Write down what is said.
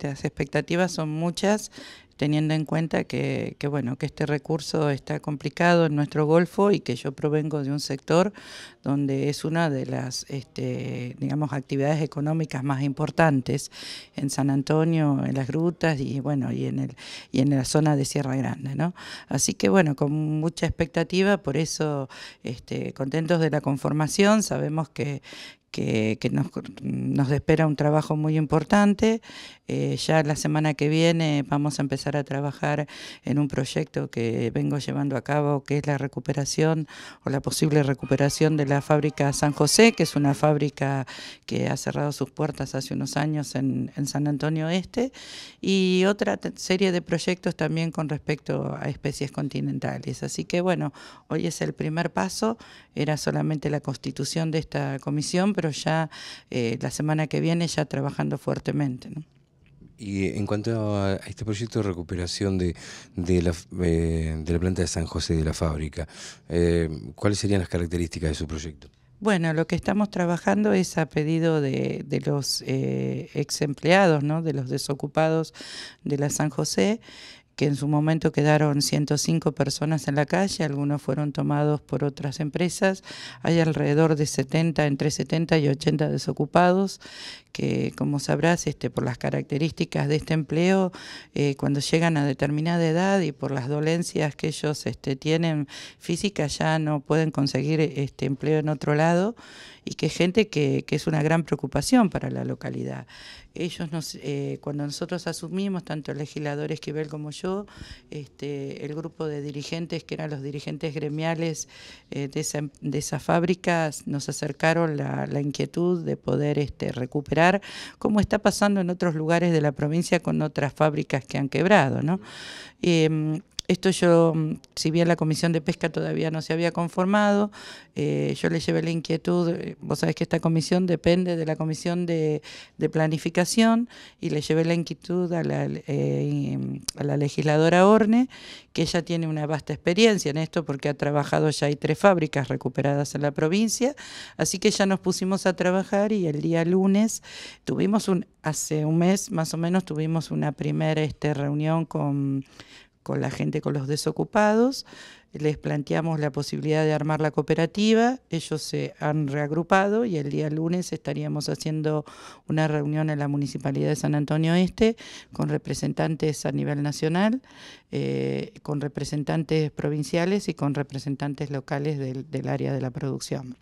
las expectativas son muchas, teniendo en cuenta que, bueno, que este recurso está complicado en nuestro Golfo y que yo provengo de un sector donde es una de las este, digamos, actividades económicas más importantes en San Antonio, en las grutas y bueno, y en el en la zona de Sierra Grande, ¿no? Así que bueno, con mucha expectativa, por eso este, contentos de la conformación, sabemos que, que, nos, nos, espera un trabajo muy importante. Eh, ya la semana que viene vamos a empezar a trabajar en un proyecto que vengo llevando a cabo, que es la recuperación o la posible recuperación de la fábrica San José, que es una fábrica que ha cerrado sus puertas hace unos años en, en San Antonio Este, y otra serie de proyectos también con respecto a especies continentales. Así que bueno, hoy es el primer paso, era solamente la constitución de esta comisión, ya eh, la semana que viene ya trabajando fuertemente. Y en cuanto a este proyecto de recuperación de, la, eh, de la planta de San José de la fábrica, eh, ¿cuáles serían las características de su proyecto? Bueno, lo que estamos trabajando es a pedido de, los ex empleados, ¿no? de los desocupados de la San José, que en su momento quedaron 105 personas en la calle, algunos fueron tomados por otras empresas. Hay alrededor de 70, entre 70 y 80 desocupados, que como sabrás, este, por las características de este empleo, eh, cuando llegan a determinada edad y por las dolencias que ellos este, tienen físicas, ya no pueden conseguir este empleo en otro lado y que gente que, es una gran preocupación para la localidad. Ellos nos, eh, cuando nosotros asumimos, tanto legisladores que Esquivel como yo, este, el grupo de dirigentes, que eran los dirigentes gremiales eh, de, esa, de, esas fábricas, nos acercaron la, inquietud de poder este, recuperar, como está pasando en otros lugares de la provincia con otras fábricas que han quebrado. ¿no? Esto yo, mm, si bien la comisión de pesca todavía no se había conformado, eh, yo le llevé la inquietud, eh, vos sabés que esta comisión depende de la comisión de, planificación, y le llevé la inquietud eh, mm, a la, legisladora Orne, que ella tiene una vasta experiencia en esto porque ha trabajado, ya hay tres fábricas recuperadas en la provincia, así que ya nos pusimos a trabajar y el día lunes tuvimos un, hace un mes más o menos tuvimos una primera este, reunión con con la gente, con los desocupados. Les planteamos la posibilidad de armar la cooperativa. Ellos se han reagrupado y el día lunes estaríamos haciendo una reunión en la Municipalidad de San Antonio Este con representantes a nivel nacional, eh, con representantes provinciales y con representantes locales del área de la producción.